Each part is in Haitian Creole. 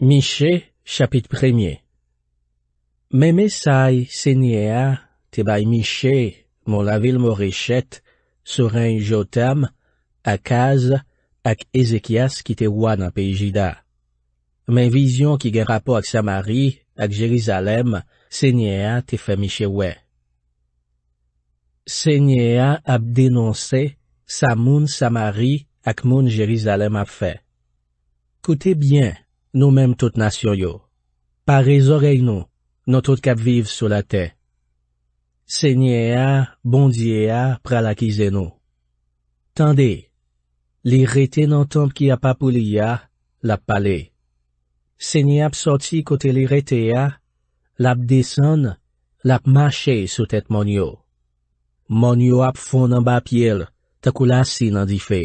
Mishè, chapit premye. Mè mesay, sènyè a, te bay mishè, moun la vil mou rechèt, souren yotam, akaz, ak Ezekias ki te wan apè jida. Mè vizyon ki gerapo ak Samari, ak Jerizalem, sènyè a, te fè mishè wè. Sènyè a ap denonse, sa moun Samari ak moun Jerizalem ap fè. Koute bien. Nou menm tout nasyon yo. Parez orey nou, nou tout kap viv sou la te. Senye a, bondye a, pral akize nou. Tande, li rete nan ton ki ap apou li a, lap pale. Senye ap soti kote li rete a, lap desen, lap mache sou tet mon yo. Mon yo ap fon nan ba apil, takou la si nan di fe.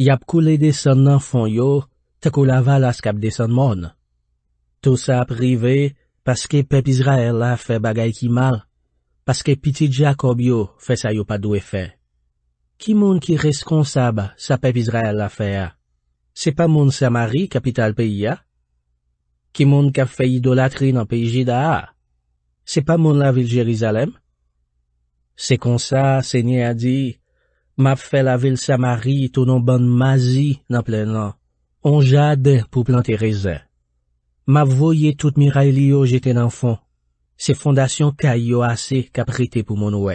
Yap kou le desen nan fon yo, ta kou laval as kap desen moun. Tou sa ap rive, paske pep Izrael la fe bagay ki mal, paske piti Jakob yo fe sa yo pa dwe fe. Ki moun ki reskonsab sa pep Izrael la fe a? Se pa moun Samari kapital pe ya? Ki moun kap fe idolatri nan peji jida a? Se pa moun la vil Jerizalem? Se konsa, se nye a di, map fe la vil Samari tou nan ban mazi nan plen lan. On jade pou planterezen. Map voye tout miray liyo jete nan fon. Se fondasyon kay yo ase kap rite pou moun we.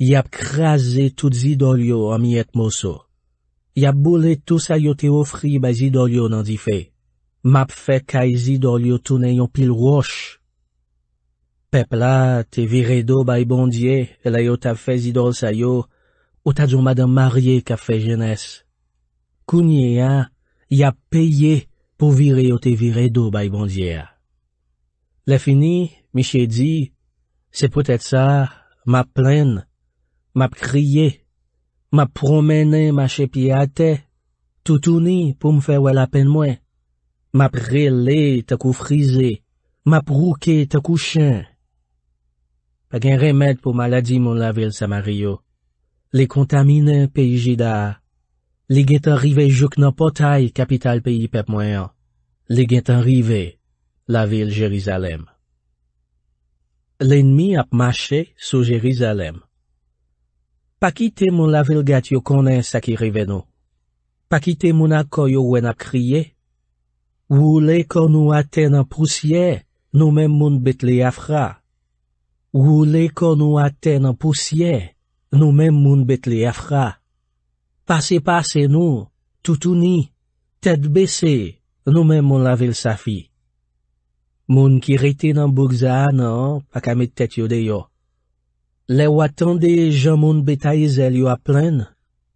Yap kraze tout zidol yo amy et moso. Yap bole tout sayo te ofri bay zidol yo nan di fe. Map fe kay zidol yo touneyon pil wosh. Pep la te vire do bay bondye. E la yo ta fe zidol sayo. Ou ta djouma dan marye ka fe jenese. Kounye ya. y ap peye pou vire yo te vire do bay bondye a. Le fini, mi chè di, se pou tèt sa, ma plèn, ma priye, ma promènè ma chèpye ate, toutouni pou m fè wè la pen mwen, ma prile te kou frize, ma prouke te kou chèn. Pag en remèd pou maladi moun la vil sa mariyo, le kontaminè pe jida a, Li gen tanrive jok nan potay kapital peyi pep mwayan. Li gen tanrive la vil Jerizalem. Len mi ap mache sou Jerizalem. Pakite moun la vil gat yo konen sa ki riven nou. Pakite moun akoy yo wen ap kriye. Wou le kon nou aten an pousye, nou men moun bet li afra. Wou le kon nou aten an pousye, nou men moun bet li afra. Pase-pase nou, toutouni, tèt bese, nou mèm moun la vil safi. Moun ki rete nan Bokza nan, pa kamet tèt yo deyo. Le waten de jan moun beta izel yo ap plen,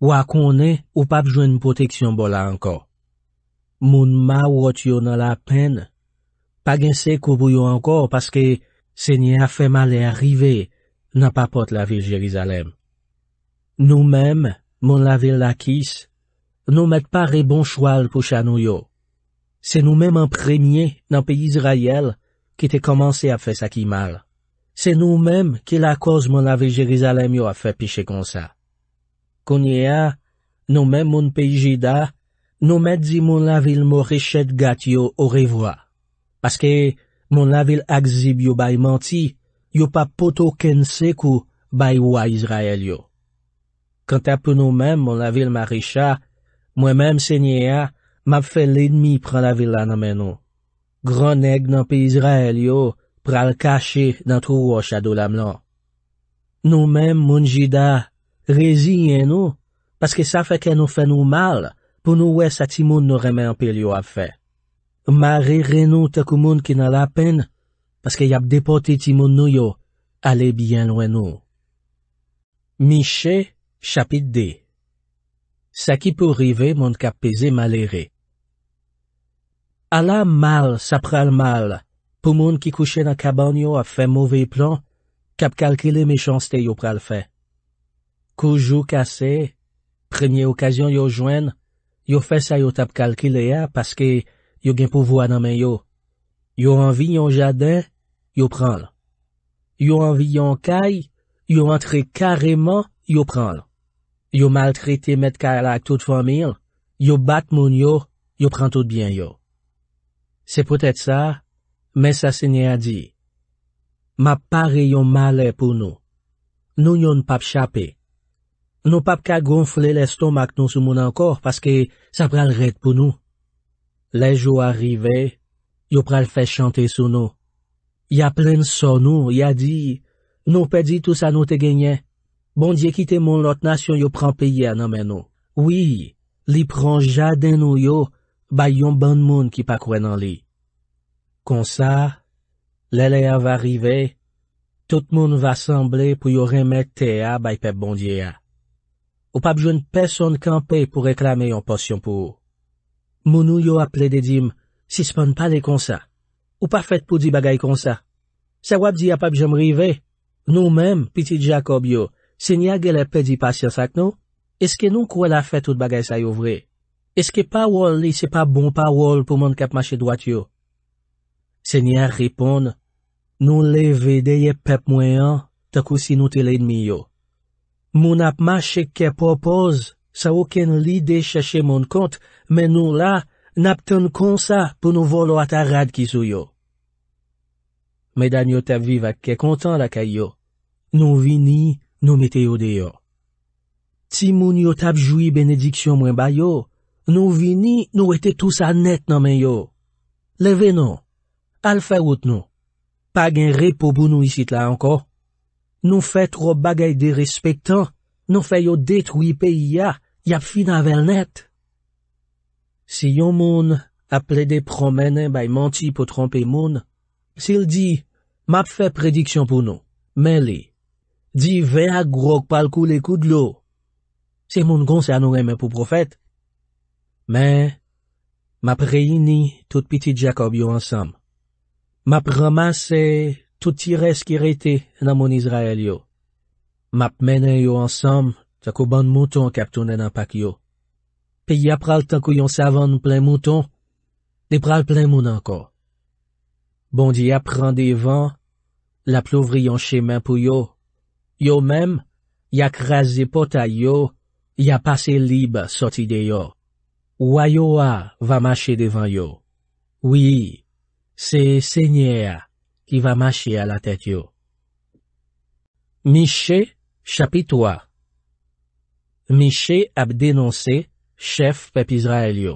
wakounen ou pa bjwen poteksyon bola anko. Moun ma wot yo nan la pen, pa gen se koubou yo anko, paske se nye a fè malè arive nan pa pot la vil Jerizalem. Nou mèm, Moun la vil lakis, nou met pare bon chwal pou chanou yo. Se nou men man premye nan pey Izrayel ki te komanse a fe sakimal. Se nou men ki la koz moun la vil Jerizalem yo a fe piche kon sa. Konye a, nou men moun pey Jida, nou met di moun la vil mou rechet gati yo ore vwa. Paske moun la vil akzib yo bay manti, yo pa poto ken se ku bay wwa Izrayel yo. Kantè pou nou mèm moun la vil ma richa, mwen mèm sè nye a, m ap fè lèdmi pran la vil la nan mè nou. Gronèk nan pè Izrael yo pral kache nan trou wò chadou la mlan. Nou mèm moun jida, rezine nou, paske sa fè kè nou fè nou mal pou nou wè sa timoun nou remè anpèl yo ap fè. Mare renou takou moun ki nan la pen, paske yap depote timoun nou yo, ale byen lwen nou. Mishè Chapit D Sa ki pou rive, moun kap peze malere. Ala mal, sa pral mal, pou moun ki kouche nan kaban yo ap fe mouve plan, kap kalkile mechans te yo pral fe. Koujou kase, premye okasyon yo jwen, yo fe sa yo tap kalkile ya, paske yo gen pou vo ananmen yo. Yo anvi yo jaden, yo pral. Yo anvi yo kay, yo antre kareman, yo pran l. Yo mal trite met kala ak tout famil, yo bat moun yo, yo pran tout byen yo. Se potet sa, men sa se nye a di. Ma pare yon male pou nou. Nou yon pap chape. Nou pap ka gonfle l estomak nou sou moun ankor, paske sa pral rek pou nou. Le jou arive, yo pral fe chante sou nou. Ya plen so nou, ya di, nou pe di tout sa nou te genye. Bondye kite moun lot nasyon yo pran peye a nan men nou. Oui, li pran jaden nou yo, bay yon ban moun ki pa kwen nan li. Kon sa, lele a va rive, tout moun va semble pou yo remet te a bay pep bondye a. Ou pa bjoun peson kanpe pou reklame yon posyon pou ou. Moun nou yo aple de dim, sispan pa le kon sa. Ou pa fet pou di bagay kon sa. Sa wap di a pa bjoun rive, nou men, piti Jacob yo, Senyè gè lè pedi pasyè sak nou, eske nou kouè la fèt out bagay sa yo vre? Eske pawol li se pa bon pawol pou moun kap mache dwat yo? Senyè ripon, nou le vede ye pep mwen an, takousi nou te len mi yo. Moun ap mache ke popoz, sa woken li de chache moun kont, men nou la nap ten konsa pou nou volo ata rad ki sou yo. Medan yo te vive ak ke kontan la kay yo. Nou vini, Nou meteyo deyo. Ti moun yo tapjoui benediksyon mwen bayo, nou vini nou ete tout sa net nan men yo. Leve nou. Al fè wout nou. Pag en repou bou nou isit la anko. Nou fè tro bagay derespektan, nou fè yo detwipè ya, yap fi nan vel net. Si yon moun ap lede promenen bay manti pou trompe moun, si l di, map fè prediksyon pou nou, men li. Di ve a grok pal kou le kou d'lo. Se moun gons anou eme pou profet. Men, map reyini tout piti Jacob yo ansam. Map ramase tout tire skirete nan moun Izrael yo. Map menen yo ansam, takou ban mouton kap tounen an pak yo. Pe ya pral tankou yon savon plen mouton, de pral plen moun anko. Bon di ya pran devan, la plouvri yon chemen pou yo, Yo mèm, ya krasi pota yo, ya pase libe soti de yo. Ouwa yo a va mache devan yo. Oui, se se nye a ki va mache a la tèt yo. Mishè, chapitwa. Mishè ap denonse, chef pep Israel yo.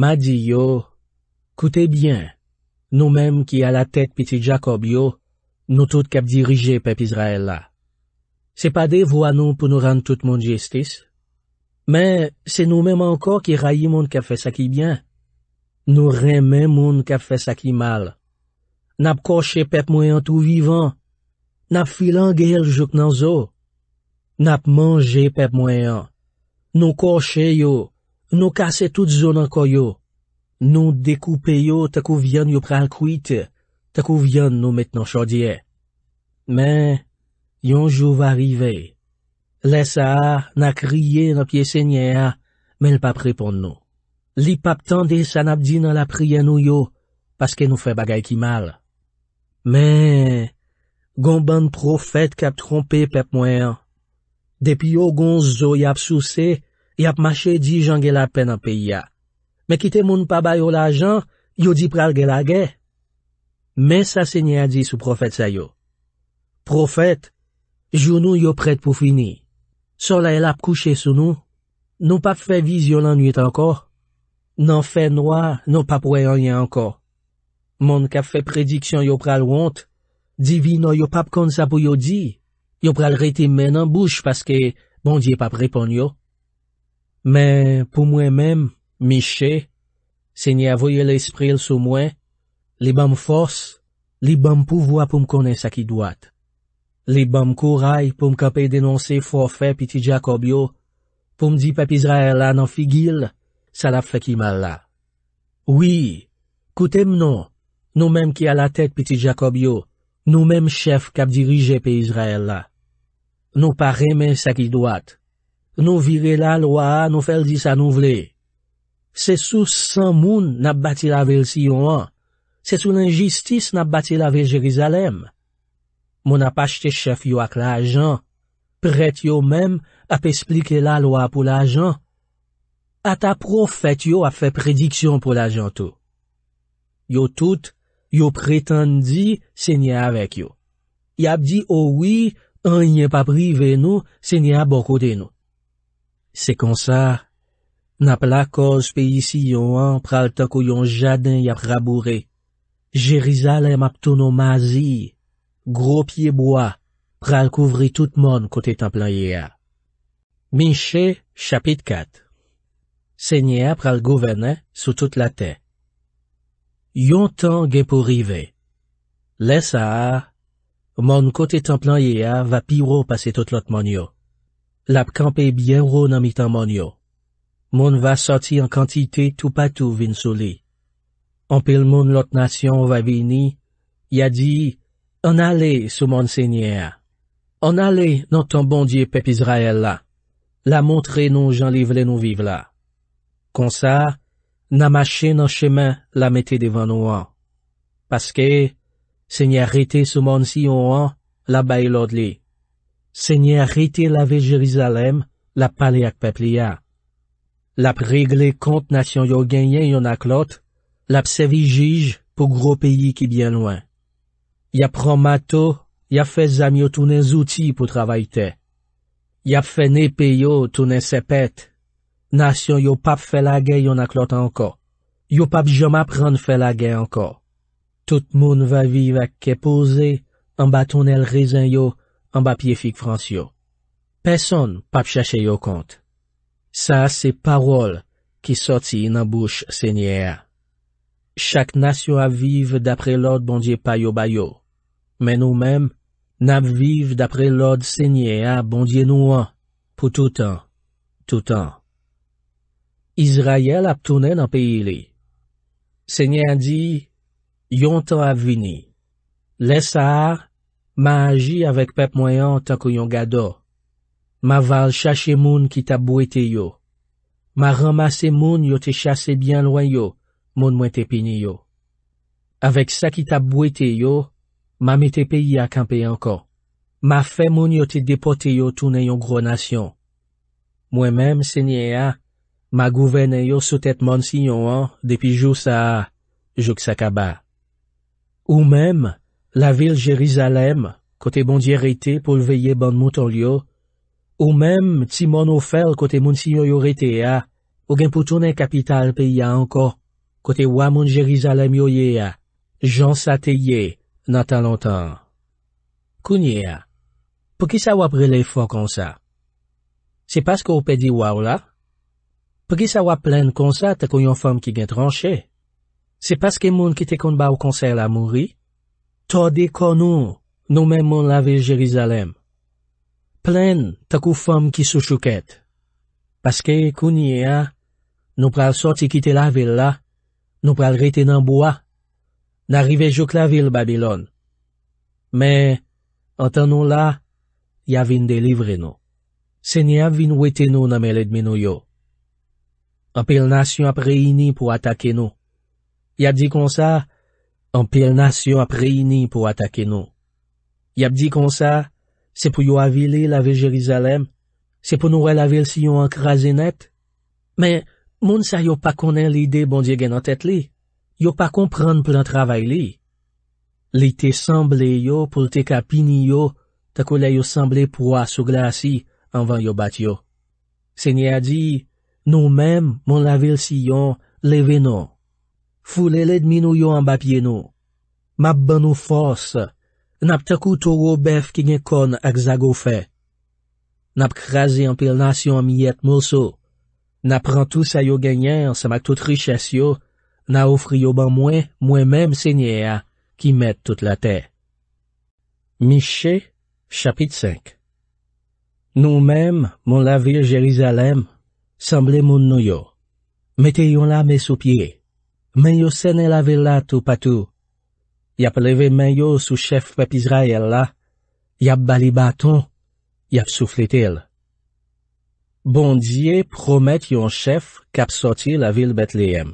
Ma di yo, koute bien, nou mèm ki a la tèt piti Jacob yo, Nou tout kep dirije pep Izrael la. Se pa de vo anon pou nou ran tout moun jistis. Men, se nou men man ko ki rayi moun kep fe sakibyen. Nou remen moun kep fe sakimal. Nap koshe pep mwen an tou vivan. Nap filan gel jok nan zo. Nap manje pep mwen an. Nou koshe yo. Nou kase tout zon an koyo. Nou dekoupe yo te ko vyen yo pral kwite. Te kou vyon nou met nan chodiye. Men, yonjou va rive. Le sa a, nan kriye nan piye senye a, men l pa pripon nou. Li pap tan de sanap di nan la priye nou yo, paske nou fe bagay ki mal. Men, gon ban profet kap trompe pep mwen. Depi yo gon zo yap sou se, yap mache di jan gen la pen api ya. Men kite moun pa bayo la jan, yo di pral gen la gen. Men sa se nye a di sou profet sa yo. Profet, jounou yo pred pou fini. Soleil ap kouche sou nou. Nou pap fe viz yo lan nwit anko. Nan fe noa, nou pap wey anye anko. Mon kap fe prediksyon yo pral wont. Divino yo pap kon sa pou yo di. Yo pral rete men an bouch paske bondye pap repon yo. Men pou mwen men, mi che, se nye avoye l'espril sou mwen. Li bam fos, li bam pouvoa poum konen sa ki doat. Li bam kouray poum kapè denonsè forfè piti Jakob yo, poum di pe pizraè la nan figil, sal ap fè ki mal la. Oui, koutèm non, nou menm ki alatèk piti Jakob yo, nou menm chef kap dirije pe pizraè la. Nou paremen sa ki doat. Nou vire la loa nou fel di sa nou vle. Se sou san moun nan bati la vel si yon an, Se sou l'injistis nap bati la ve Jerizalem. Moun ap achte chef yo ak la ajan. Pret yo mem ap esplike la loa pou la ajan. Ata profet yo ap fe prediksyon pou la ajan tou. Yo tout, yo pretendi, se nye avek yo. Yap di, owi, oh an nye pa prive nou, se nye abokou de nou. Se konsa, nap la koz pe yisi yo an pral ta kou yon jadin yap raboure. Jerizal em ap tono mazi, gro pyeboa, pral kouvri tout mon kote templan ye a. Minche, chapit 4. Senye a pral gouverne sou tout la te. Yon tan gen pou rive. Lesa a, mon kote templan ye a va piro pase tout lot mon yo. Lap kampe bien ro nan mi tan mon yo. Mon va soti an kantite tou patou vin sou li. Anpil moun lot nasyon wavini, ya di, an ale souman senye a. An ale notan bondye pep Izrael la. La montre nou jan li vle nou vive la. Konsa, namache nan chemen la mette devan ou an. Paskè, senye a rete souman si ou an, la baye lod li. Senye a rete la ve Jerizalem, la pale ak pep li a. La pregle kont nasyon yo genyen yon ak lote, La psevi jij pou gro peyi ki byen lwen. Ya pran mato, ya fe zamyo tounen zouti pou travayte. Ya fe nepe yo tounen sepet. Nasyon yo pap felage yon ak lot anko. Yo pap joma pran felage anko. Tout moun va vive ak kepoze, anba tonel rezen yo, anba piefik frans yo. Peson pap chache yo kont. Sa se parol ki soti nan bouch senye a. Chak nasyon ap vive dapre lòd bondye payo bayo. Men nou men, nan ap vive dapre lòd sènyen ap bondye nou an, pou tout an, tout an. Izrayel ap tounen an peyi li. Sènyen di, yon tan ap vini. Lesa, ma aji avèk pep mwayan tanko yon gado. Ma val chache moun ki tabou ete yo. Ma ramase moun yo te chase bien lwen yo. moun mwen te pini yo. Awek sa ki ta bwete yo, ma mwen te peyi akampe anko. Ma fe moun yo te depote yo toune yon gro nasyon. Mwen menm senye ya, ma gouvene yo sotet moun sinyon an depi jou sa jok sa kaba. Ou menm, la vil Jerizalem kote bondye rete pou lveye ban mouton yo, ou menm, ti moun ofel kote moun sinyon yo rete ya, ou genpou toune kapital peyi anko, kote wa moun Jerizalem yo ye a, jan sa te ye, nan tan lantan. Kounye a, pou ki sa wap rele fwa konsa? Se paske ou pe di waw la? Pou ki sa wap plen konsa, tako yon fwam ki gen tranche? Se paske moun ki te kon ba w konsa la moun ri? To de kon nou, nou men moun la ve Jerizalem. Plen tako fwam ki sou chouket. Paske kounye a, nou pral soti ki te la ve la, Nou pral rete nan boa. Nan rive jok la vil Babylon. Men, an tan nou la, ya vin delivre nou. Se ni av vin weten nou nan men ledmen nou yo. An pel nas yon ap reyni pou atake nou. Yap di kon sa, an pel nas yon ap reyni pou atake nou. Yap di kon sa, se pou yo avile la vil Jerizalem, se pou nou re la vil si yo an krasen net. Men, Moun sa yo pa konen li de bon di gen an tet li. Yo pa konprenn plan travay li. Li te sanble yo pou te kapini yo takou la yo sanble proa sou glasi anvan yo bat yo. Se ni a di, nou menm moun la vil si yon leve nou. Fou le le dminou yo an bapye nou. Map banou fos, nap takou tou ou bef ki gen kon ak zagou fe. Nap krasi an pel nas yon amyet mousou. Na prantous a yo genyer, sa mak tout riches yo, na ofri yo ban mwen, mwen menm se nye a, ki met tout la te. Mishé, chapit 5 Nou menm, moun la vil jelizalem, sanble moun nou yo. Mete yon la me sou pie. Men yo senen la vil la tou patou. Yap leve men yo sou chef pepizray el la. Yap bali baton. Yap souflet el. Bondye promet yon chef kap soti la vil Betleyem.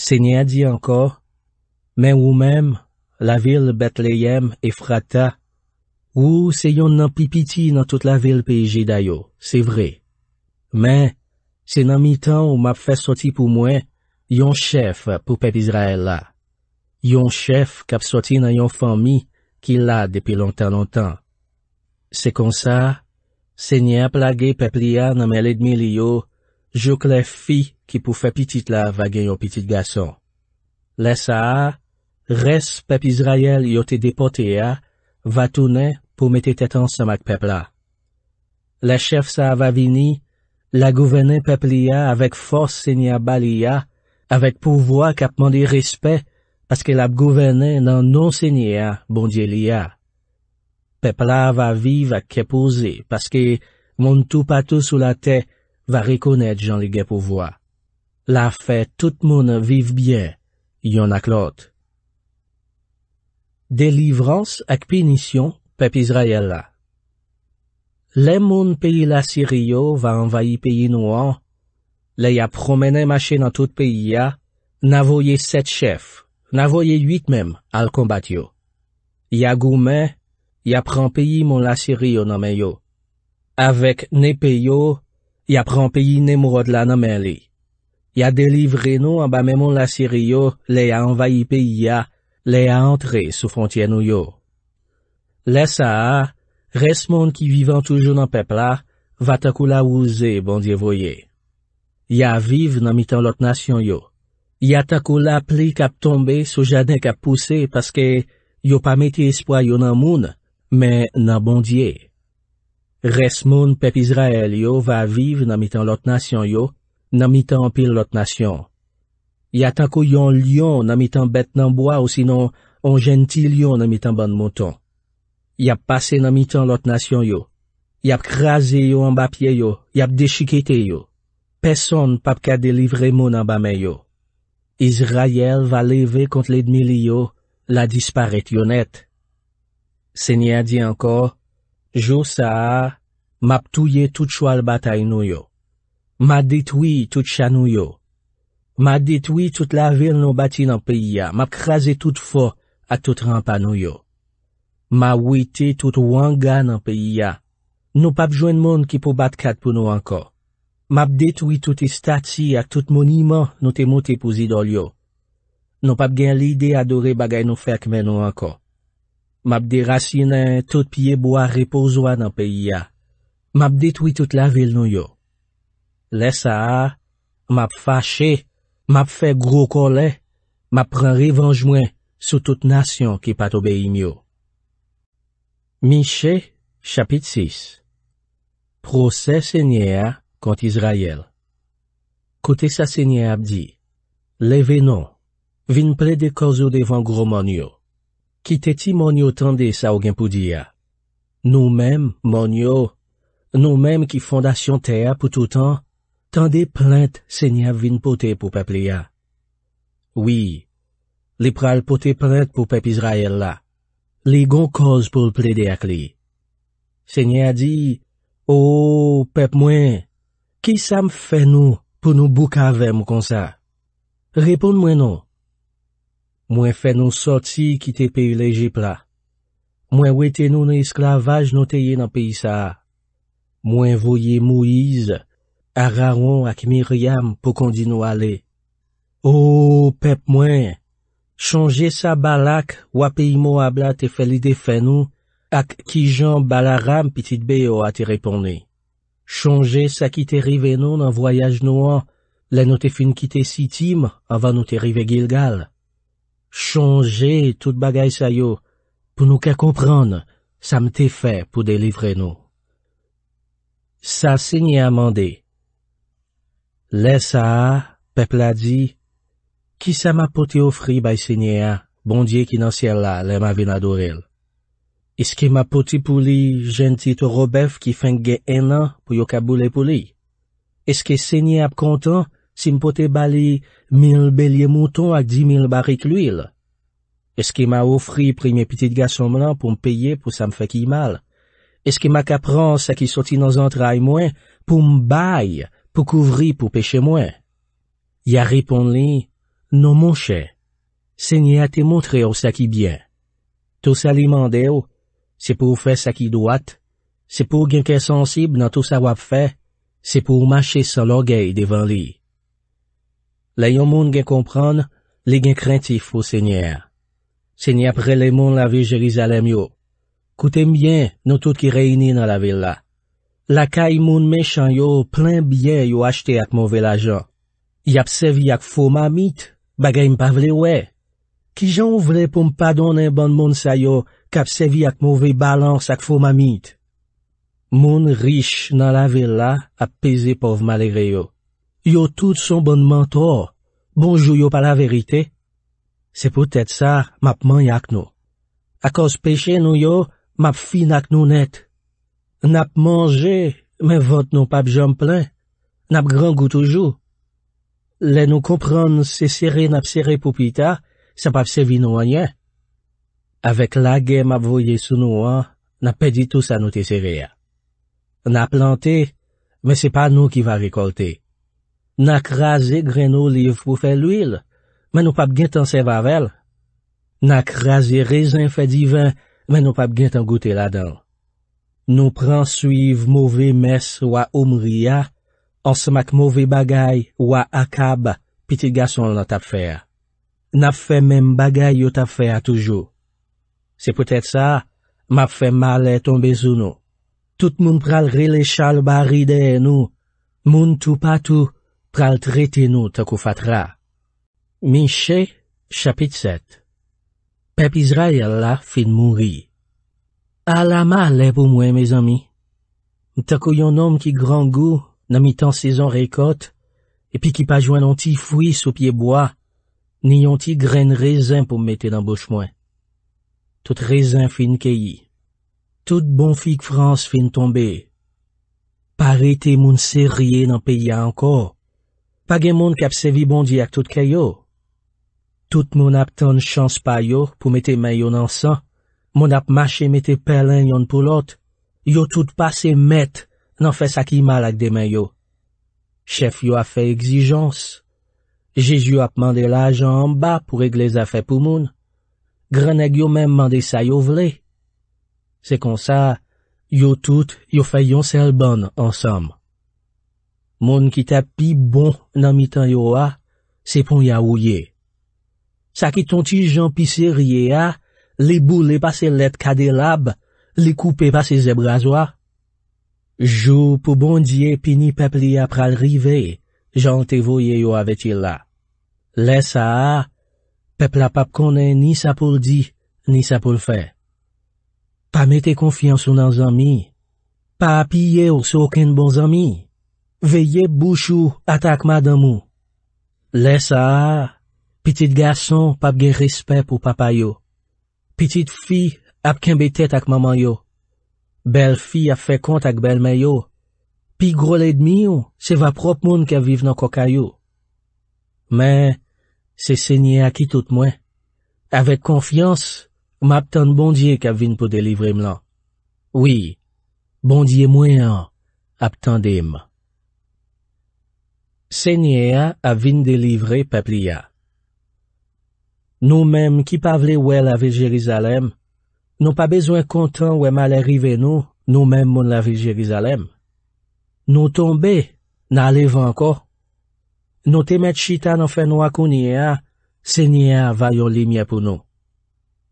Se nye a di anko, men ou men, la vil Betleyem e frata, ou se yon nan pipiti nan tout la vil peye jidayo, se vre. Men, se nan mi tan ou map fe soti pou mwen, yon chef pou pep Izrael la. Yon chef kap soti nan yon fami ki la depi longtan longtan. Se konsa, Se nye ap lage pepli ya nan meledmi li yo, jok le fi ki pou fe pitit la vage yo pitit gason. Le sahar, res pep Israel yo te depote ya, va toune pou mete tetan sa mak pepla. Le chef sahar vavini, la gouvene pepli ya avek fos se nye bali ya, avek pou vwa kap mandi respet aske la gouvene nan non se nye ya bondye li ya. pep la va viv ak kepoze, paske moun tou patou sou la te, va rekonet jan li gepovoa. La fe tout moun viv byen, yon ak lot. Delivrans ak penisyon, pep Izraela. Le moun peyi la Siriyo va envayi peyi Nouan, le ya promene mache nan tout peyi ya, navoye set chef, navoye yit mem al kombat yo. Ya goumen, ya pran peyi moun la siri yo nanmen yo. Awek ne peyo, ya pran peyi ne mwot la nanmen li. Ya delivre nou anba men moun la siri yo, le a envayi peyi ya, le a antre sou fontyen nou yo. Le sa a, res moun ki vivan toujou nan pepla, va takou la wouze, bon diye voye. Ya vive nan mitan lot nasyon yo. Ya takou la pli kap tombe, sou jade kap pousse, paske yo pa meti espwa yo nan moun, Men nan bondye. Res moun pep Izrael yo va vive nan mitan lot nasyon yo, nan mitan pil lot nasyon. Ya tako yon lion nan mitan bet nan boya ou sinon, on jenti lion nan mitan ban mouton. Yap pase nan mitan lot nasyon yo. Yap kraze yo an ba pie yo, yap deshikete yo. Peson pap ka delivre moun an ba men yo. Izrael va leve kont le dmi li yo, la disparite yo net. Sènyè di anko, Jousa, map touye tout chwal batay nou yo. Ma detoui tout chan nou yo. Ma detoui tout lavel nou bati nan peyi ya. Map krasi tout fò ak tout rampa nou yo. Ma wite tout wanga nan peyi ya. Nou pap jwen moun ki pou bat kat pou nou anko. Map detoui tout istatsi ak tout moniman nou temote pou zidol yo. Nou pap gen lide adore bagay nou fèk men nou anko. Mab dirasine tout piye bo a repouzo a nan peyi a. Mab ditoui tout la vil nou yo. Le sa a, mab fache, mab fe gro kolè, mab pran revanj mwen sou tout nasyon ki pat obeye myo. Mise, chapit 6 Proses se nye a kont Izrayel Kote sa se nye a ap di, Leve non, vin ple de korzo devan gro mon yo. Ki teti monyo tende sa ou genpou diya. Nou mem, monyo, nou mem ki fondasyon teya pou toutan, tende plente se nye avin pote pou peple ya. Oui, li pral pote plente pou pep Israel la. Li gon koz pou ple de akli. Se nye a di, O, pep mwen, ki sa m fe nou pou nou boukavem kon sa? Repon mwen nou. Mwen fè nou soti ki te pe u lejipla. Mwen wè te nou nou esklavaj nou te ye nan pe isa. Mwen voye Mouiz, Araouan ak Miriam pou kondi nou ale. O pep mwen, chanje sa balak wap e imo abla te fè li defen nou ak ki jan balaram pitit be yo a te repone. Chanje sa ki te rive nou nan voyaj nou an, le nou te fin ki te sitim avan nou te rive Gilgal. chonje tout bagay sa yo, pou nou ke kompran, sa mte fe pou delivre nou. Sa sèny a mande. Le sa a, pep la di, ki sa ma poti ofri bay sèny a, bondye ki nan sè la, le ma vina do el. Eske ma poti pou li, jenti to robev ki fengge enan pou yo kabou le pou li. Eske sèny ap kontan, si m pou te bali mil belye mouton ak di mil barik l'uil. Eske ma ofri pre mye pitit gasom nan pou m peye pou sa m fe ki mal? Eske ma ka pran sa ki soti nan zantray mwen pou m baye pou kouvri pou peche mwen? Ya ripon li, Non monshe, se nye a te montre ou sa ki byen. To sa li mande ou, se pou ou fe sa ki doat, se pou genke sensib nan to sa wap fe, se pou ou mache sa logay devan li. Lè yon moun gen kompran, lè gen krentif pou sènyer. Sèny apre lè moun lave Jerizalem yo. Koute mbyen nou tout ki reyni nan lave la. La kaye moun mechan yo, plen bye yo achte ak mouvel ajan. Y apsevi ak fou mamit, bagay mpavle we. Ki jan vle pou mpadon e ban moun sa yo, kapsevi ak mouvel balans ak fou mamit. Moun rish nan lave la ap pese pov malegre yo. Yo tout son bon manto, bonjou yo pa la verite. Se pou tete sa, map man yak nou. Akos peche nou yo, map fin ak nou net. Nap manje, men vot nou pap jom plen. Nap gran goutoujou. Le nou kompran se sere nap sere pou pita, se pap se vi nou anye. Awek lage map voye sou nou an, nap pedi tou sa nou te sere ya. Nap lante, men se pa nou ki va rekolte. Na kraze gren oliv pou fe l'wil, men nou pap gen tan sevavel. Na kraze rezin fe divan, men nou pap gen tan gote la dan. Nou pransuiv mouve mes wa omriya, ansmak mouve bagay wa akab, piti gason la tapfer. Nap fe men bagay yo tapfer toujou. Se pwetet sa, map fe male ton bezounou. Tout moun pral relechal baridey nou, moun tou patou, pral treten nou takou fatra. Mishè, chapit 7 Pep Izra yalla fin moun ri. Alama le pou mwen, me zami. N takou yon nom ki gran gou, nan mi tan sezon rekot, epi ki pa jwen nonti fwi sou pie boa, ni yonti gren rezin pou mwete nan bouch mwen. Tout rezin fin keyi. Tout bon fik frans fin tombe. Parete moun serye nan peya anko. Mage moun kap sevi bondi ak tout ke yo. Tout moun ap ton chans pa yo pou mete men yon ansan. Moun ap mache mete pelen yon pou lot. Yo tout pase met nan fes ak imal ak de men yo. Chef yo ap fe exijons. Jeju ap mande la jan an ba pou regle zafè pou moun. Grenèk yo men mande sa yo vle. Se kon sa, yo tout yo fe yon sel bon ansanm. Moun ki te pi bon nan mitan yo a, se pon ya ouye. Sa ki ton ti jan pi sirye a, li bou li pa se let kade lab, li koupe pa se zebrazo a. Jou pou bon diye pi ni pepli apra lrive, jan te voye yo avetye la. Le sa a, pepla pap konen ni sa pou ldi, ni sa pou lfe. Pa mete konfiansou nan zami, pa api ye ou so ken bon zami. Veye bouchou ata akma dan mou. Le sa a, piti gason papge rispe pou papa yo. Piti fi ap kenbe tet ak mama yo. Bel fi ap fe kont ak bel men yo. Pi grole dmi yo, se va prop moun ke vive nan koka yo. Men, se se nye a ki tout mwen. Awek konfians, m ap tande bondye ke vin pou delivre m lan. Wi, bondye mwen an, ap tande m. Senye a avin delivre pepli a. Nou menm ki pavle wè la vil Jerizalem, nou pa bezwen kontan wè mal erive nou, nou menm moun la vil Jerizalem. Nou tombe, na alevan ko. Nou temet chita nan fè nou akounye a, senye a vayon limye pou nou.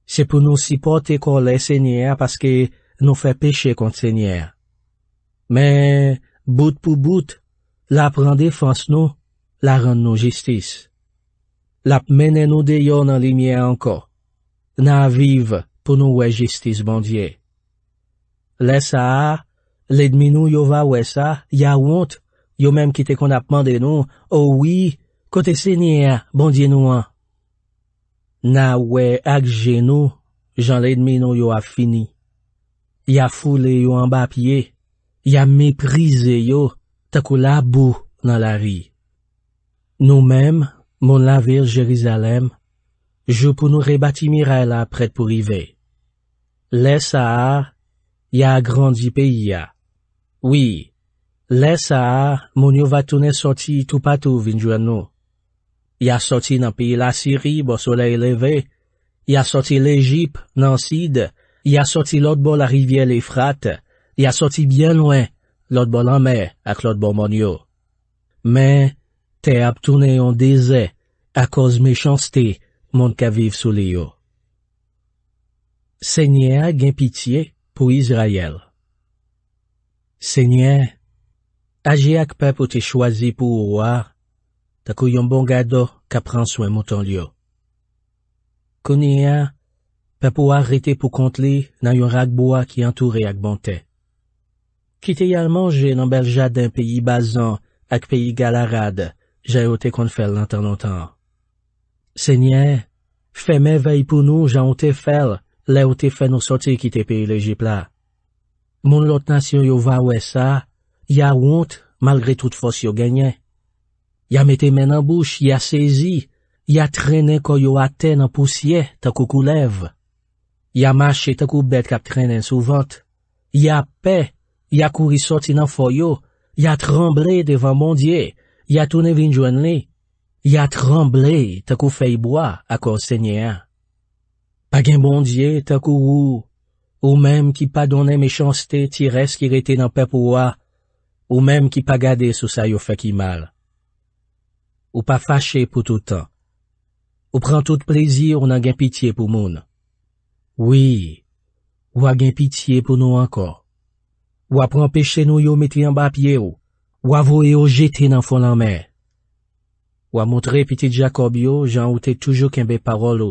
Se pou nou si pote kole senye a paske nou fè peche kont senye a. Men, bout pou bout, La ap rande fans nou, la rande nou jistis. La ap mene nou de yo nan li miye anko. Na aviv pou nou we jistis bondye. Le sa a, le dminou yo va we sa, ya wont, yo menm kite kon ap mande nou, o oh wi, kote se nye a, bondye nou an. Na we akje nou, jan le dminou yo a fini. Ya foule yo an bapye, ya meprize yo, takou la bou nan la ri. Nou mem, moun la vil Jerizalem, jou pou nou rebati mi ray la pret pou rive. Le sa a, ya a grandi peyi ya. Oui, le sa a, moun yo va tounen soti tou patou vinjou an nou. Ya soti nan peyi la Siri bo solei leve. Ya soti le Jip nan Sid. Ya soti lot bo la rivye le Frat. Ya soti bien lwen lot bo lanme ak lot bo mon yo. Men, te ap toune yon deze ak oz mechanste moun ka viv sou li yo. Senye a gen pitiye pou Israel. Senye, aje ak pe pou te chwazi pou ouwa takou yon bongado ka pranswen moutan yo. Konye a, pe pou a rete pou kontli nan yon ragboa ki antoure ak bonte. Kite yal manje nan bel jad den peyi bazan ak peyi galarad, jayote kon fel lantan lantan. Senye, fe me vey pou nou jayote fel, le yote fel nou sote kite peyi lejipla. Moun lot nas yo yo va we sa, ya wont malgre tout fos yo genye. Ya mete men nan bouch, ya sezi, ya trenen koyo ate nan pousye takou koulev. Ya mache takou bet kap trenen sou vant. Ya pey, Ya kouri soti nan foyo, ya tremble devan bondye, ya toune vinjwen li, ya tremble takou feyboa akonsenye an. Pa gen bondye takou ou, ou menm ki pa donen mechansete ti reskirete nan pep ou a, ou menm ki pa gade sou sa yo feki mal. Ou pa fache pou toutan. Ou pren tout plezir ou nan gen pitiye pou moun. Oui, ou a gen pitiye pou nou ankon. Wa pran peche nou yo meti yon bapye yo, wa vou yo jeti nan fon lan men. Wa montre pitit Jacob yo, jan ou te toujou kenbe parolo.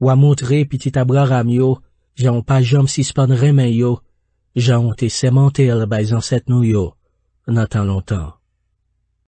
Wa montre pitit Abraham yo, jan ou pa jom sispan remen yo, jan ou te semente al bay zanset nou yo, nan tan lontan.